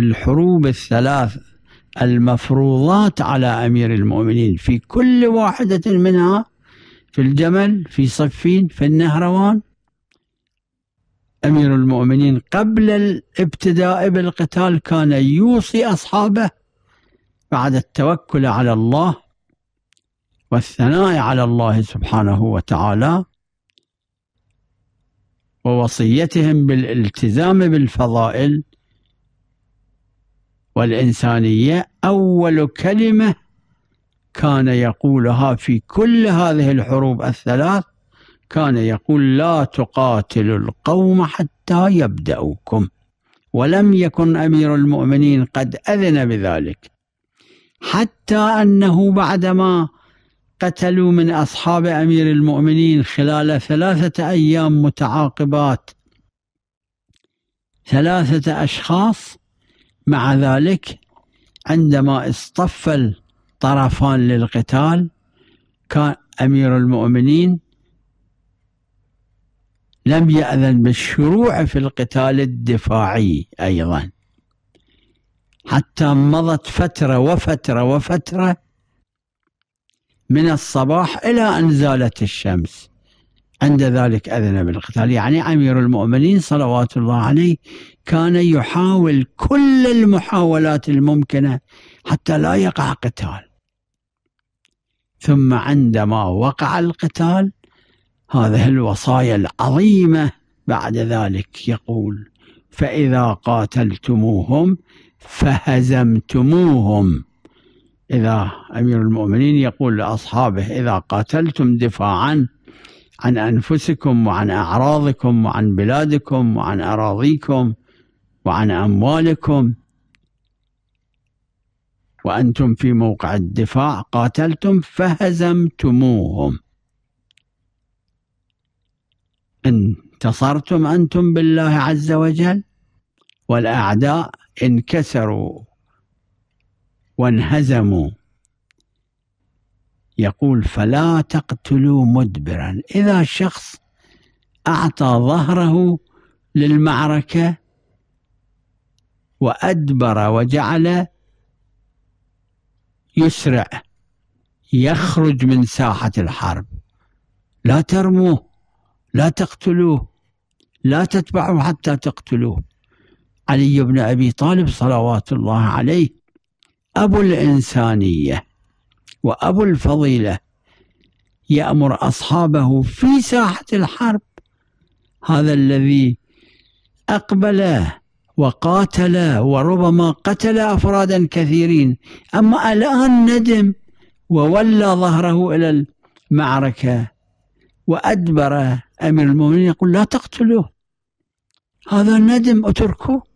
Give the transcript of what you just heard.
الحروب الثلاث المفروضات على أمير المؤمنين في كل واحدة منها في الجمل في صفين في النهروان أمير المؤمنين قبل الابتداء بالقتال كان يوصي أصحابه بعد التوكل على الله والثناء على الله سبحانه وتعالى ووصيتهم بالالتزام بالفضائل والإنسانية أول كلمة كان يقولها في كل هذه الحروب الثلاث كان يقول لا تقاتلوا القوم حتى يبدأوكم ولم يكن أمير المؤمنين قد أذن بذلك حتى أنه بعدما قتلوا من أصحاب أمير المؤمنين خلال ثلاثة أيام متعاقبات ثلاثة أشخاص مع ذلك عندما اصطف الطرفان للقتال كان أمير المؤمنين لم يأذن بالشروع في القتال الدفاعي أيضا حتى مضت فترة وفترة وفترة من الصباح إلى أن زالت الشمس عند ذلك أذن بالقتال يعني أمير المؤمنين صلوات الله عليه كان يحاول كل المحاولات الممكنة حتى لا يقع قتال ثم عندما وقع القتال هذه الوصايا العظيمة بعد ذلك يقول فإذا قاتلتموهم فهزمتموهم إذا أمير المؤمنين يقول لأصحابه إذا قاتلتم دفاعا عن أنفسكم وعن أعراضكم وعن بلادكم وعن أراضيكم وعن أموالكم وأنتم في موقع الدفاع قاتلتم فهزمتموهم انتصرتم أنتم بالله عز وجل والأعداء انكسروا وانهزموا يقول فلا تقتلوا مدبرا إذا شخص أعطى ظهره للمعركة وأدبر وجعل يسرع يخرج من ساحة الحرب لا ترموه لا تقتلوه لا تتبعوا حتى تقتلوه علي بن أبي طالب صلوات الله عليه أبو الإنسانية وأبو الفضيلة يأمر أصحابه في ساحة الحرب هذا الذي أقبل وقاتل وربما قتل أفرادا كثيرين أما الآن ندم وولى ظهره إلى المعركة وأدبر أمير المؤمنين يقول لا تقتلوه هذا الندم اتركوه